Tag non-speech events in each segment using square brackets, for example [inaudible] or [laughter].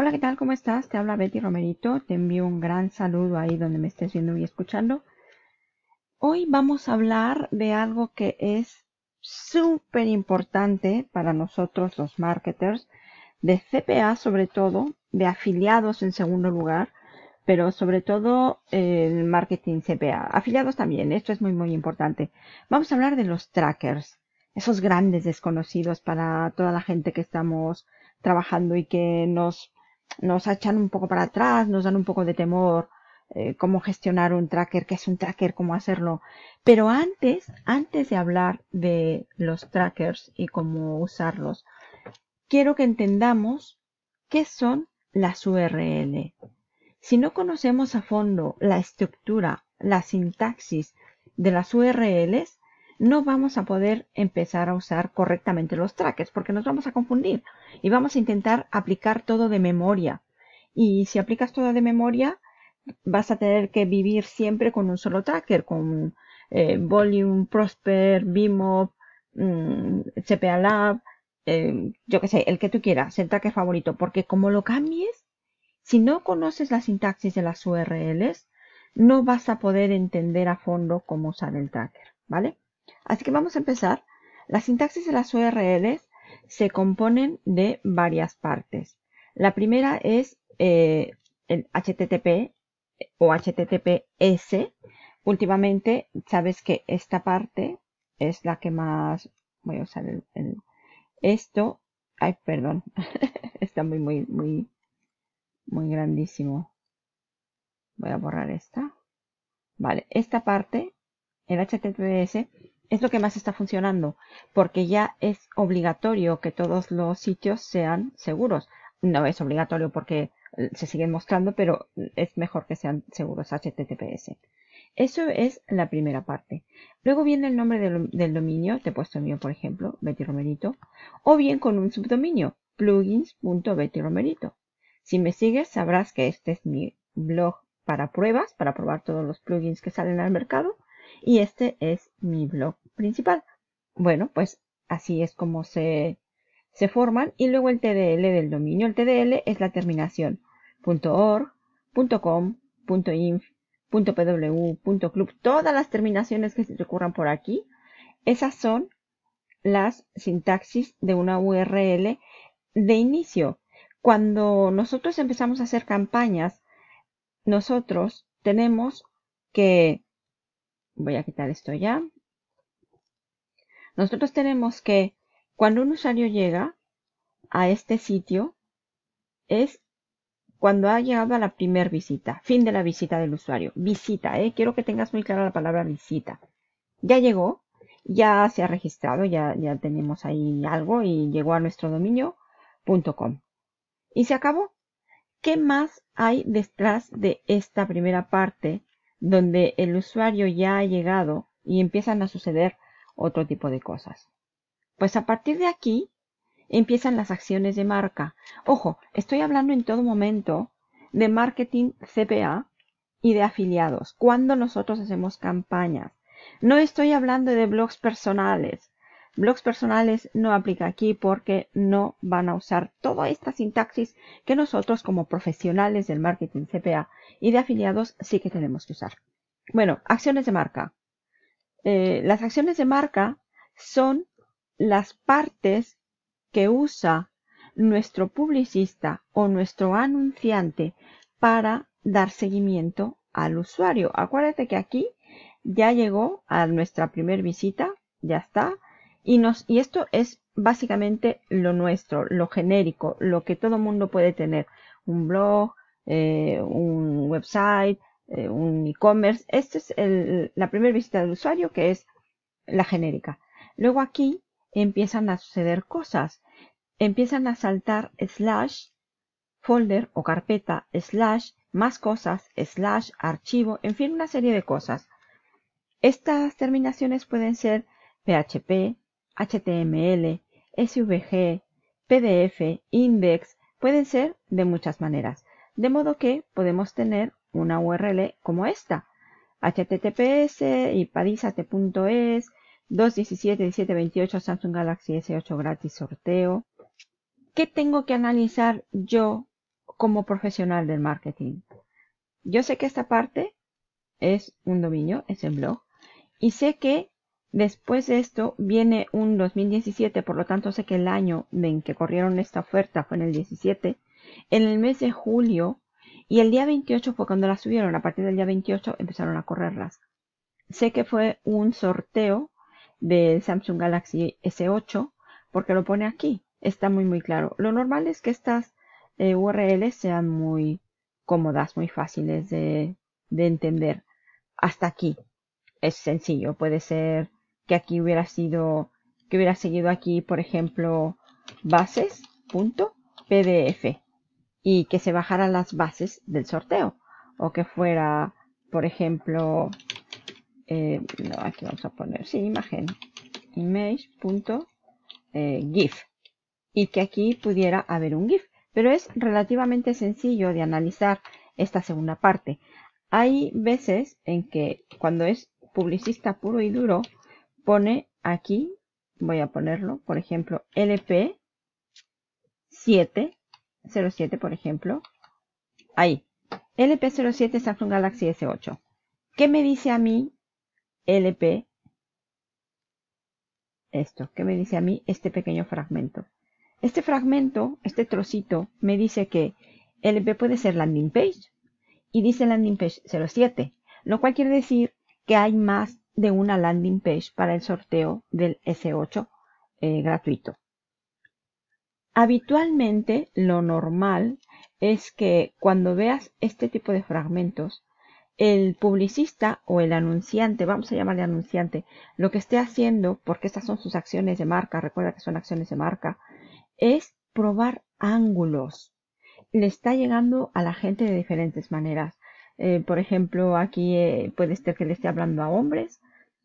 Hola, ¿qué tal? ¿Cómo estás? Te habla Betty Romerito. Te envío un gran saludo ahí donde me estés viendo y escuchando. Hoy vamos a hablar de algo que es súper importante para nosotros los marketers, de CPA sobre todo, de afiliados en segundo lugar, pero sobre todo eh, el marketing CPA. Afiliados también, esto es muy muy importante. Vamos a hablar de los trackers, esos grandes desconocidos para toda la gente que estamos trabajando y que nos nos echan un poco para atrás, nos dan un poco de temor eh, cómo gestionar un tracker, qué es un tracker, cómo hacerlo. Pero antes, antes de hablar de los trackers y cómo usarlos, quiero que entendamos qué son las URL. Si no conocemos a fondo la estructura, la sintaxis de las URLs, no vamos a poder empezar a usar correctamente los trackers porque nos vamos a confundir y vamos a intentar aplicar todo de memoria. Y si aplicas todo de memoria, vas a tener que vivir siempre con un solo tracker, con eh, Volume, Prosper, BIMO, mm, CPA Lab, eh, yo que sé, el que tú quieras, el tracker favorito, porque como lo cambies, si no conoces la sintaxis de las URLs, no vas a poder entender a fondo cómo usar el tracker, ¿vale? Así que vamos a empezar. La sintaxis de las URLs se componen de varias partes. La primera es eh, el HTTP o HTTPS. Últimamente, sabes que esta parte es la que más... Voy a usar esto. Ay, perdón. [laughs] Está muy, muy, muy, muy grandísimo. Voy a borrar esta. Vale, esta parte, el HTTPS, es lo que más está funcionando, porque ya es obligatorio que todos los sitios sean seguros. No es obligatorio porque eh, se siguen mostrando, pero es mejor que sean seguros HTTPS. Eso es la primera parte. Luego viene el nombre del, dominio, te he puesto el mío por ejemplo, Betty Romerito, o bien con un subdominio, plugins.bettyromerito. Si me sigues sabrás que este es mi blog para pruebas, para probar todos los plugins que salen al mercado y este es mi blog principal. Bueno, pues así es como se, se forman y luego el TDL del dominio. El TDL es la terminación .org, .com, .inf, .club, todas las terminaciones que se te ocurran por aquí. Esas son las sintaxis de una URL de inicio. Cuando nosotros empezamos a hacer campañas, nosotros tenemos que Voy a quitar esto ya. Nosotros tenemos que cuando un usuario llega a este sitio es cuando ha llegado a la primer visita, fin de la visita del usuario. Visita, ¿eh? quiero que tengas muy clara la palabra visita. Ya llegó, ya se ha registrado, ya, ya tenemos ahí algo y llegó a nuestro dominio.com. Y se acabó. ¿Qué más hay detrás de esta primera parte donde el usuario ya ha llegado y empiezan a suceder otro tipo de cosas. Pues a partir de aquí empiezan las acciones de marca. Ojo, estoy hablando en todo momento de marketing CPA y de afiliados, cuando nosotros hacemos campañas. No estoy hablando de blogs personales, Blogs personales no aplica aquí porque no van a usar toda esta sintaxis que nosotros como profesionales del marketing CPA y de afiliados sí que tenemos que usar. Bueno, acciones de marca. Eh, las acciones de marca son las partes que usa nuestro publicista o nuestro anunciante para dar seguimiento al usuario. Acuérdate que aquí ya llegó a nuestra primer visita, ya está, y, esto es básicamente lo nuestro, lo genérico, lo que todo mundo puede tener. Un blog, eh, un website, eh, un e-commerce. Esta es la primera visita del usuario que es la genérica. Luego aquí empiezan a suceder cosas. Empiezan a saltar slash folder o carpeta slash más cosas slash archivo, en fin, una serie de cosas. Estas terminaciones pueden ser PHP, HTML, SVG, PDF, index, pueden ser de muchas maneras. De modo que podemos tener una URL como esta. https ipadizate.es, 217-1728 Samsung Galaxy S8 gratis sorteo. ¿Qué tengo que analizar yo como profesional del marketing? Yo sé que esta parte es un dominio, es el blog, y sé que Después de esto viene un 2017, por lo tanto sé que el año en que corrieron esta oferta fue en el 17, en el mes de julio y el día 28 fue cuando las subieron, a partir del día 28 empezaron a correrlas. Sé que fue un sorteo del Samsung Galaxy S8 porque lo pone aquí, está muy muy claro. Lo normal es que estas eh, URLs sean muy cómodas, muy fáciles de, de entender. Hasta aquí es sencillo, puede ser que aquí hubiera sido, que hubiera seguido aquí, por ejemplo, bases.pdf y que se bajaran las bases del sorteo o que fuera, por ejemplo, eh, aquí vamos a poner, sí, imagen, image.gif eh, y que aquí pudiera haber un GIF. Pero es relativamente sencillo de analizar esta segunda parte. Hay veces en que cuando es publicista puro y duro, pone aquí, voy a ponerlo, por ejemplo, LP 707, por ejemplo, ahí, LP07 Samsung Galaxy S8. ¿Qué me dice a mí LP? Esto, ¿qué me dice a mí este pequeño fragmento? Este fragmento, este trocito, me dice que LP puede ser landing page y dice landing page 07, lo cual quiere decir que hay más de una landing page para el sorteo del S8 eh, gratuito. Habitualmente lo normal es que cuando veas este tipo de fragmentos, el publicista o el anunciante, vamos a llamarle anunciante, lo que esté haciendo, porque estas son sus acciones de marca, recuerda que son acciones de marca, es probar ángulos. Le está llegando a la gente de diferentes maneras. Eh, por ejemplo, aquí eh, puede ser que le esté hablando a hombres,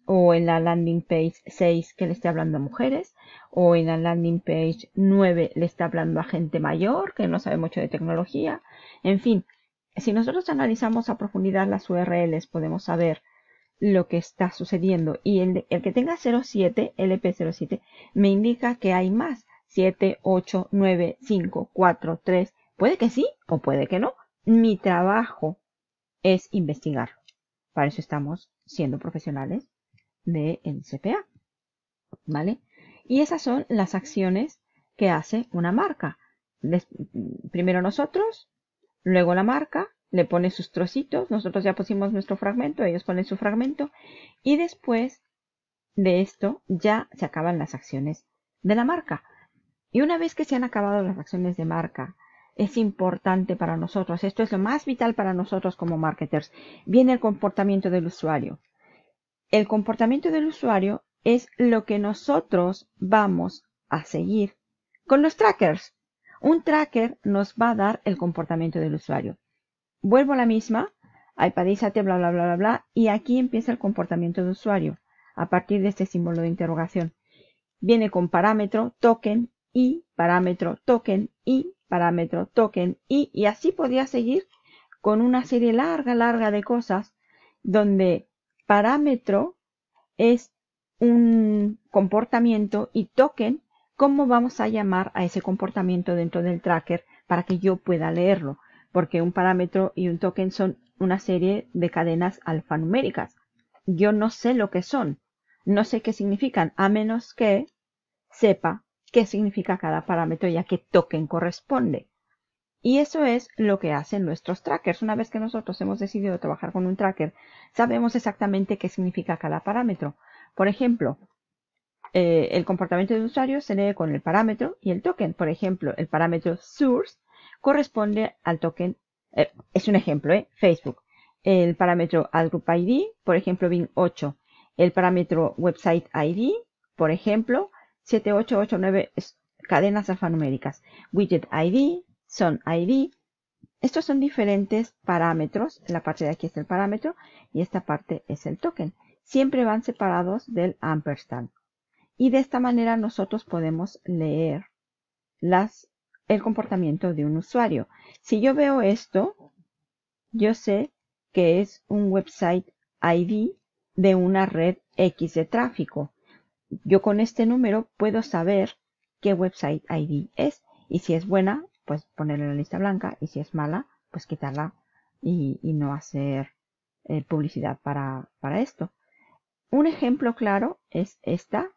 o en la landing page 6 que le esté hablando a mujeres o en la landing page 9 le está hablando a gente mayor que no sabe mucho de tecnología. En fin, si nosotros analizamos a profundidad las URLs podemos saber lo que está sucediendo y el, que tenga 07, LP07, me indica que hay más 7, 8, 9, 5, 4, 3. Puede que sí o puede que no. Mi trabajo es investigar. Para eso estamos siendo profesionales de el CPA. ¿Vale? Y esas son las acciones que hace una marca. primero nosotros, luego la marca, le pone sus trocitos, nosotros ya pusimos nuestro fragmento, ellos ponen su fragmento, y después de esto ya se acaban las acciones de la marca. Y una vez que se han acabado las acciones de marca, es importante para nosotros, esto es lo más vital para nosotros como marketers, viene el comportamiento del usuario el comportamiento del usuario es lo que nosotros vamos a seguir con los trackers. Un tracker nos va a dar el comportamiento del usuario. Vuelvo a la misma, iPadízate, bla, bla, bla, bla, bla, y aquí empieza el comportamiento del usuario a partir de este símbolo de interrogación. Viene con parámetro, token, y parámetro, token, y parámetro, token, y, y así podría seguir con una serie larga, larga de cosas donde parámetro es un comportamiento y token cómo vamos a llamar a ese comportamiento dentro del tracker para que yo pueda leerlo, porque un parámetro y un token son una serie de cadenas alfanuméricas. Yo no sé lo que son, no sé qué significan, a menos que sepa qué significa cada parámetro y a qué token corresponde. Y eso es lo que hacen nuestros trackers. Una vez que nosotros hemos decidido trabajar con un tracker, sabemos exactamente qué significa cada parámetro. Por ejemplo, eh, el comportamiento de usuario se lee con el parámetro y el token. Por ejemplo, el parámetro source corresponde al token, eh, es un ejemplo, eh, Facebook. El parámetro group ID, por ejemplo, bin 8. El parámetro website ID, por ejemplo, 7889 cadenas alfanuméricas. Widget ID, son ID. Estos son diferentes parámetros. La parte de aquí es el parámetro y esta parte es el token. Siempre van separados del ampersand. Y de esta manera nosotros podemos leer las, el comportamiento de un usuario. Si yo veo esto, yo sé que es un website ID de una red X de tráfico. Yo con este número puedo saber qué website ID es y si es buena pues ponerle la lista blanca y si es mala, pues quitarla y, no hacer eh, publicidad para, esto. Un ejemplo claro es esta.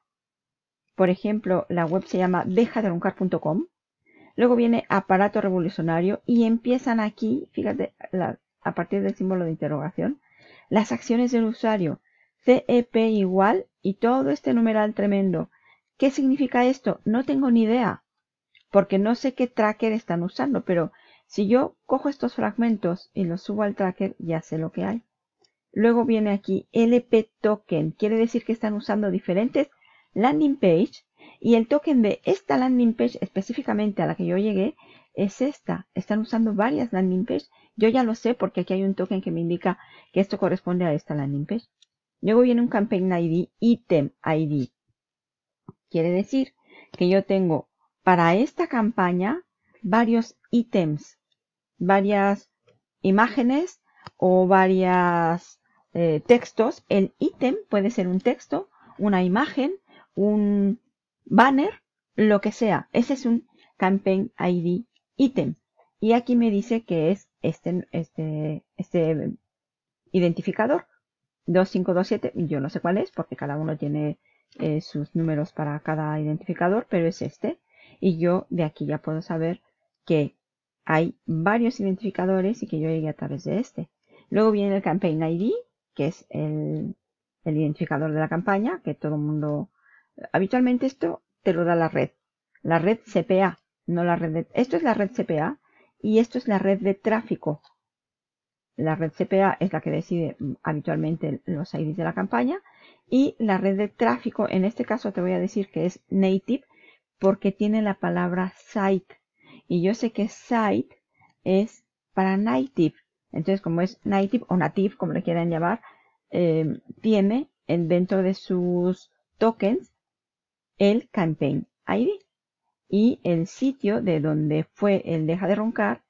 Por ejemplo, la web se llama dejaderuncar.com. Luego viene aparato revolucionario y empiezan aquí, fíjate, a partir del símbolo de interrogación, las acciones del usuario. CEP igual y todo este numeral tremendo. ¿Qué significa esto? No tengo ni idea porque no sé qué tracker están usando, pero si yo cojo estos fragmentos y los subo al tracker, ya sé lo que hay. Luego viene aquí LP token, quiere decir que están usando diferentes landing page y el token de esta landing page específicamente a la que yo llegué es esta. Están usando varias landing page. Yo ya lo sé porque aquí hay un token que me indica que esto corresponde a esta landing page. Luego viene un campaign ID, item ID. Quiere decir que yo tengo para esta campaña varios ítems, varias imágenes o varios eh, textos. El ítem puede ser un texto, una imagen, un banner, lo que sea. Ese es un Campaign ID ítem. Y aquí me dice que es este, este, este identificador. 2527, yo no sé cuál es porque cada uno tiene eh, sus números para cada identificador, pero es este. Y yo de aquí ya puedo saber que hay varios identificadores y que yo llegué a través de este. Luego viene el Campaign ID, que es el, identificador de la campaña, que todo el mundo... Habitualmente esto te lo da la red. La red CPA, no la red de... Esto es la red CPA y esto es la red de tráfico. La red CPA es la que decide mm, habitualmente los IDs de la campaña y la red de tráfico, en este caso te voy a decir que es native, porque tiene la palabra site. Y yo sé que site es para native. Entonces, como es native o native, como le quieran llamar, em, tiene en, dentro de sus tokens el campaign ID. Y el sitio de donde fue el deja de roncar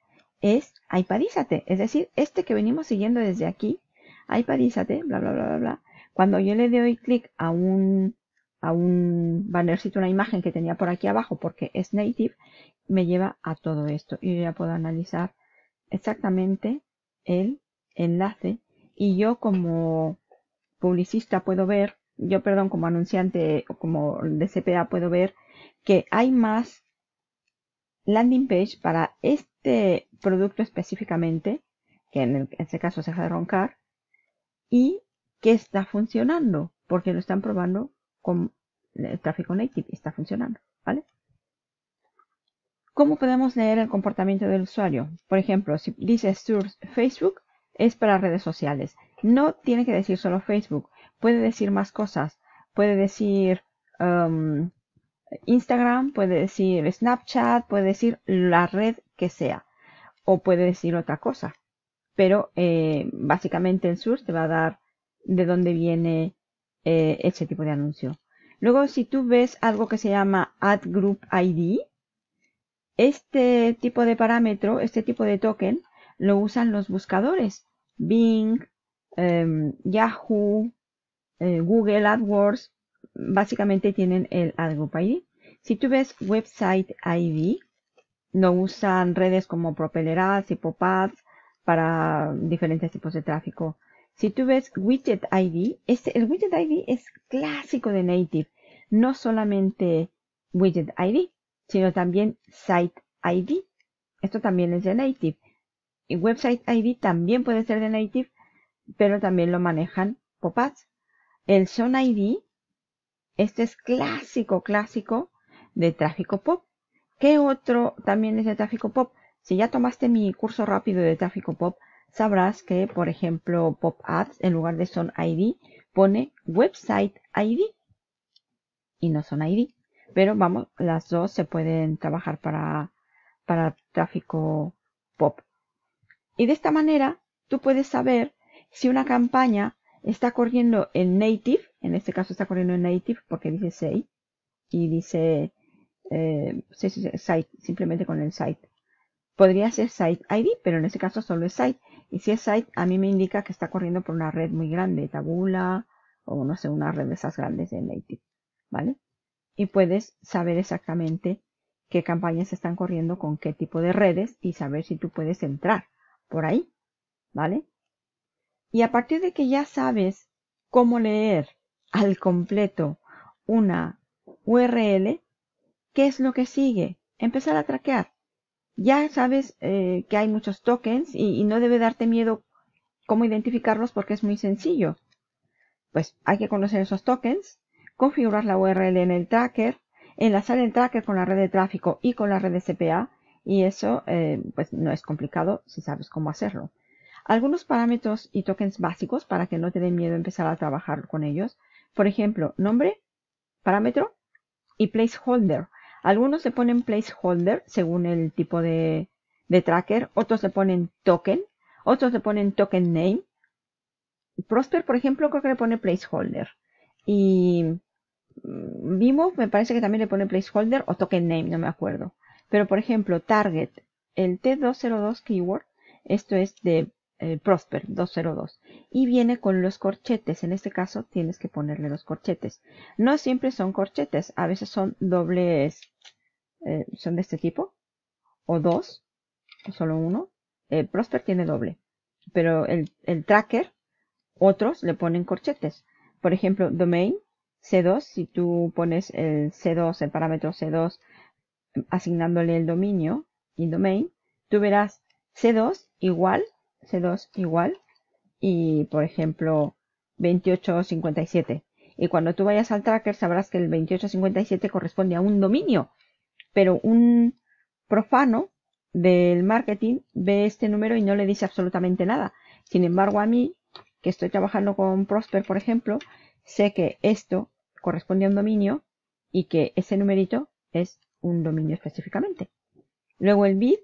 es iPadízate. Es decir, este que venimos siguiendo desde aquí, iPadízate, bla, bla, bla, bla, bla. Cuando yo le doy clic a un a un bannercito, una imagen que tenía por aquí abajo porque es native, me lleva a todo esto. Y yo ya puedo analizar exactamente el enlace. Y yo como publicista puedo ver, yo perdón, como anunciante o como de CPA puedo ver que hay más landing page para este producto específicamente, que en, este caso se deja de roncar, y que está funcionando, porque lo están probando con el tráfico native está funcionando, ¿vale? ¿Cómo podemos leer el comportamiento del usuario? Por ejemplo, si dice source Facebook, es para redes sociales. No tiene que decir solo Facebook, puede decir más cosas. Puede decir um, Instagram, puede decir Snapchat, puede decir la red que sea. O puede decir otra cosa. Pero eh, básicamente el source te va a dar de dónde viene eh, este tipo de anuncio. Luego, si tú ves algo que se llama Ad Group ID, este tipo de parámetro, este tipo de token, lo usan los buscadores. Bing, em, Yahoo, eh, Google AdWords, básicamente tienen el Ad Group ID. Si tú ves Website ID, lo usan redes como PropellerAds y PopAds para diferentes tipos de tráfico. Si tú ves Widget ID, este, el Widget ID es clásico de Native. No solamente Widget ID, sino también Site ID. Esto también es de Native. Y Website ID también puede ser de Native, pero también lo manejan pop-ups. El Zone ID, este es clásico, clásico de tráfico pop. ¿Qué otro también es de tráfico pop? Si ya tomaste mi curso rápido de tráfico pop, sabrás que, por ejemplo, Pop Ads, en lugar de Son ID, pone Website ID y no Son ID. Pero vamos, las dos se pueden trabajar para, para tráfico pop. Y de esta manera, tú puedes saber si una campaña está corriendo en native, en este caso está corriendo en native porque dice 6 y dice eh, site, simplemente con el site. Podría ser site ID, pero en este caso solo es site. Y si es site, a mí me indica que está corriendo por una red muy grande, Tabula o no sé, una red de esas grandes de Native, ¿vale? Y puedes saber exactamente qué campañas están corriendo con qué tipo de redes y saber si tú puedes entrar por ahí, ¿vale? Y a partir de que ya sabes cómo leer al completo una URL, ¿qué es lo que sigue? Empezar a traquear. Ya sabes eh, que hay muchos tokens y, no debe darte miedo cómo identificarlos porque es muy sencillo. Pues hay que conocer esos tokens, configurar la URL en el tracker, enlazar el tracker con la red de tráfico y con la red de CPA y eso eh, pues no es complicado si sabes cómo hacerlo. Algunos parámetros y tokens básicos para que no te den miedo empezar a trabajar con ellos. Por ejemplo, nombre, parámetro y placeholder algunos le ponen placeholder según el tipo de, tracker, otros le ponen token, otros le ponen token name. Prosper, por ejemplo, creo que le pone placeholder. Y mm, Vimo me parece que también le pone placeholder o token name, no me acuerdo. Pero por ejemplo, target, el T202 keyword, esto es de eh, Prosper 202 y viene con los corchetes. En este caso tienes que ponerle los corchetes. No siempre son corchetes, a veces son dobles, eh, son de este tipo, o dos, o solo uno. Eh, Prosper tiene doble, pero el, el, tracker, otros le ponen corchetes. Por ejemplo, domain C2, si tú pones el C2, el parámetro C2, asignándole el dominio y domain, tú verás C2 igual C2 igual y, por ejemplo, 2857. Y cuando tú vayas al tracker sabrás que el 2857 corresponde a un dominio, pero un profano del marketing ve este número y no le dice absolutamente nada. Sin embargo, a mí, que estoy trabajando con Prosper, por ejemplo, sé que esto corresponde a un dominio y que ese numerito es un dominio específicamente. Luego el bid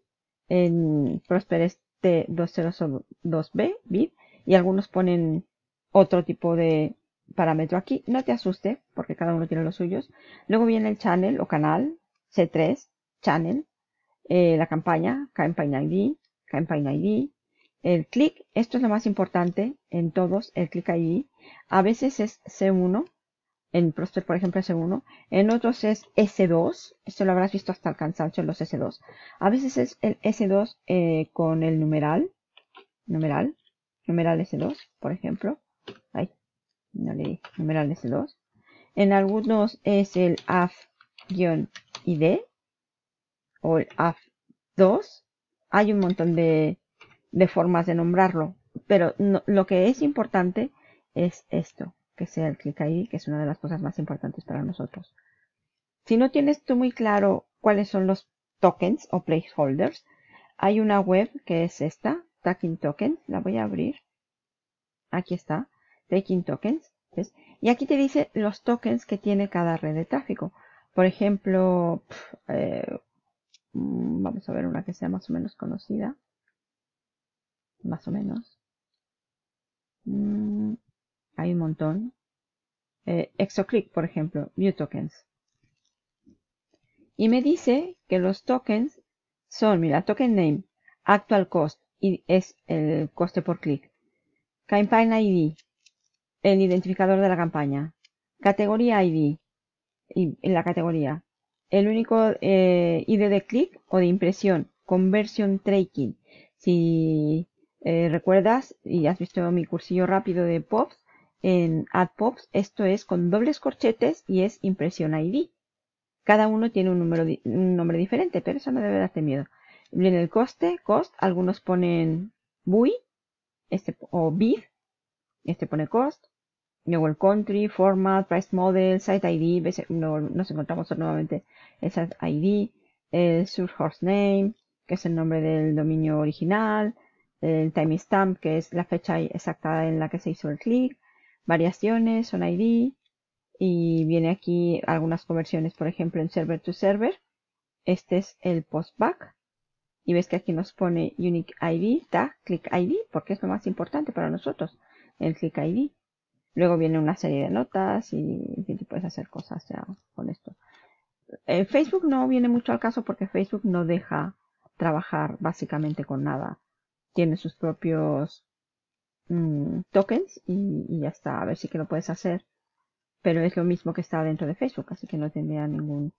en Prosper es T202B bit y algunos ponen otro tipo de parámetro aquí. No te asuste porque cada uno tiene los suyos. Luego viene el channel o canal C3, channel, eh, la campaña, campaign ID, campaign ID, el clic. Esto es lo más importante en todos, el clic ID. A veces es C1, en Proster, por ejemplo, S1. En otros es S2. Esto lo habrás visto hasta el cansancio, los S2. A veces es el S2 eh, con el numeral. Numeral. Numeral S2, por ejemplo. Ahí. no leí. Numeral S2. En algunos es el AF-ID. O el AF2. Hay un montón de, formas de nombrarlo. Pero lo que es importante es esto que sea el clic ahí, que es una de las cosas más importantes para nosotros. Si no tienes tú muy claro cuáles son los tokens o placeholders, hay una web que es esta, Taking token la voy a abrir. Aquí está, Taking Tokens, Y aquí te dice los tokens que tiene cada red de tráfico. Por ejemplo, eh, mm, vamos a ver una que sea más o menos conocida. Más o menos. Mm, hay un montón. Eh, ExoClick, por ejemplo, View Tokens. Y me dice que los tokens son, mira, token name, actual cost, y es el coste por clic. Campaign ID, el identificador de la campaña. Categoría ID, y en la categoría. El único eh, ID de clic o de impresión, conversion tracking. Si eh, recuerdas y has visto mi cursillo rápido de POPs, en AdPops, esto es con dobles corchetes y es impresión ID. Cada uno tiene un, número, un nombre diferente, pero eso no debe darte miedo. Viene el coste, cost, algunos ponen BUY este, o bid, este pone cost. Luego el country, format, price model, site ID, nos encontramos nuevamente el site ID, el source horse name, que es el nombre del dominio original, el timestamp, que es la fecha exacta en la que se hizo el clic, variaciones, son ID, y viene aquí algunas conversiones, por ejemplo, en server to server. Este es el postback. Y ves que aquí nos pone unique ID, tag, click ID, porque es lo más importante para nosotros, el click ID. Luego viene una serie de notas y, puedes hacer cosas con esto. Eh, Facebook no viene mucho al caso porque Facebook no deja trabajar básicamente con nada. Tiene sus propios Mm, tokens y, ya está, a ver si que lo puedes hacer. Pero es lo mismo que está dentro de Facebook, así que no tendría ningún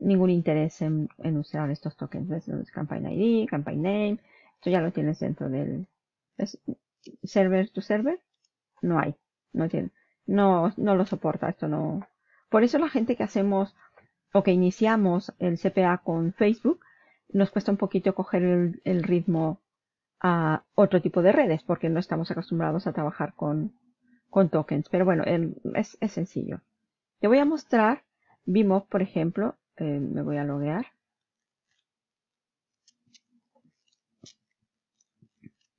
ningún interés en, usar estos tokens. ¿Ves? Campaign ID, Campaign Name, esto ya lo tienes dentro del server to server. No hay, no tiene, no, no lo soporta, esto no. Por eso la gente que hacemos o que iniciamos el CPA con Facebook, nos cuesta un poquito coger el, el ritmo a otro tipo de redes porque no estamos acostumbrados a trabajar con, con tokens. Pero bueno, es, sencillo. Te voy a mostrar BIMOB, por ejemplo. Eh, me voy a loguear.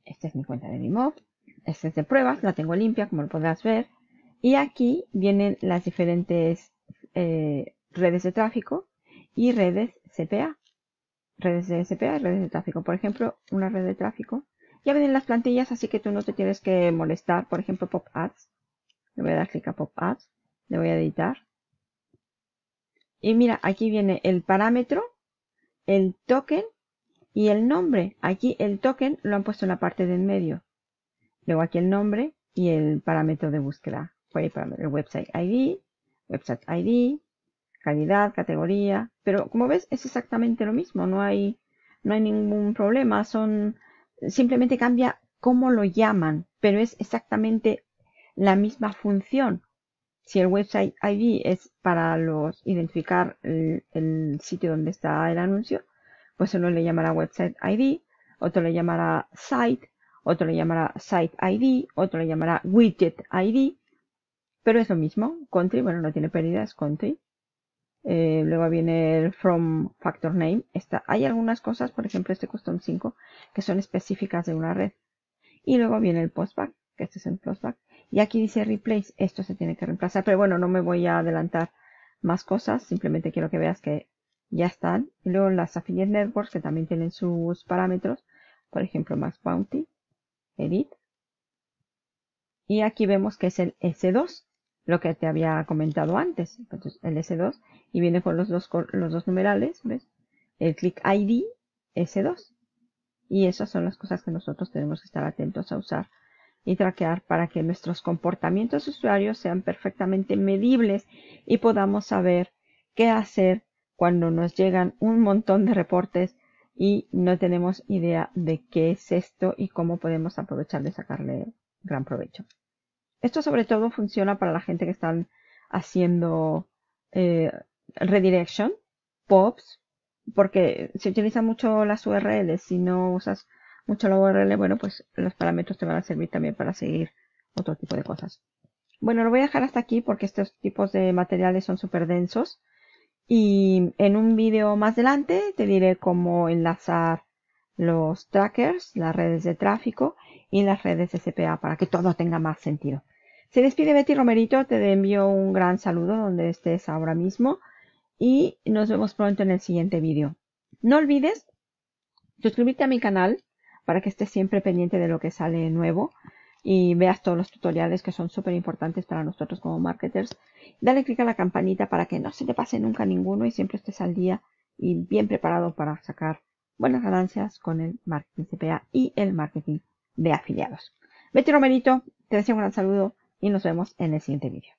Esta es mi cuenta de BIMOB. Esta es de pruebas, la tengo limpia, como lo podrás ver. Y aquí vienen las diferentes eh, redes de tráfico y redes CPA redes de SPA y redes de tráfico. Por ejemplo, una red de tráfico. Ya vienen las plantillas, así que tú no te tienes que molestar. Por ejemplo, Pop Ads. Le voy a dar clic a Pop Ads. Le voy a editar. Y mira, aquí viene el parámetro, el token y el nombre. Aquí el token lo han puesto en la parte de en medio. Luego aquí el nombre y el parámetro de búsqueda. El website ID, website ID, calidad, categoría, pero como ves es exactamente lo mismo, no hay, no hay ningún problema, son simplemente cambia cómo lo llaman, pero es exactamente la misma función. Si el website ID es para los identificar el, sitio donde está el anuncio, pues uno le llamará website ID, otro le llamará site, otro le llamará site ID, otro le llamará widget ID, pero es lo mismo, country, bueno, no tiene pérdidas, country. Eh, luego viene el from factor name. Esta, hay algunas cosas, por ejemplo este custom 5, que son específicas de una red. Y luego viene el postback, que este es el postback. Y aquí dice replace, esto se tiene que reemplazar. Pero bueno, no me voy a adelantar más cosas, simplemente quiero que veas que ya están. Y luego las affiliate networks, que también tienen sus parámetros. Por ejemplo, max bounty, edit. Y aquí vemos que es el S2, lo que te había comentado antes, el s 2 y viene con los dos, los dos numerales, ¿ves? El click ID S2. Y esas son las cosas que nosotros tenemos que estar atentos a usar y traquear para que nuestros comportamientos usuarios sean perfectamente medibles y podamos saber qué hacer cuando nos llegan un montón de reportes y no tenemos idea de qué es esto y cómo podemos aprovechar de sacarle gran provecho. Esto sobre todo funciona para la gente que están haciendo eh, redirection, pops, porque se utilizan mucho las URLs. Si no usas mucho la URL, bueno, pues los parámetros te van a servir también para seguir otro tipo de cosas. Bueno, lo voy a dejar hasta aquí porque estos tipos de materiales son súper densos. Y en un vídeo más adelante te diré cómo enlazar los trackers, las redes de tráfico y las redes de CPA para que todo tenga más sentido. Se despide Betty Romerito, te envío un gran saludo donde estés ahora mismo y nos vemos pronto en el siguiente vídeo. No olvides suscribirte a mi canal para que estés siempre pendiente de lo que sale nuevo y veas todos los tutoriales que son súper importantes para nosotros como marketers. Dale clic a la campanita para que no se te pase nunca ninguno y siempre estés al día y bien preparado para sacar buenas ganancias con el marketing CPA y el marketing de afiliados. Betty Romerito, te deseo un gran saludo y nos vemos en el siguiente vídeo.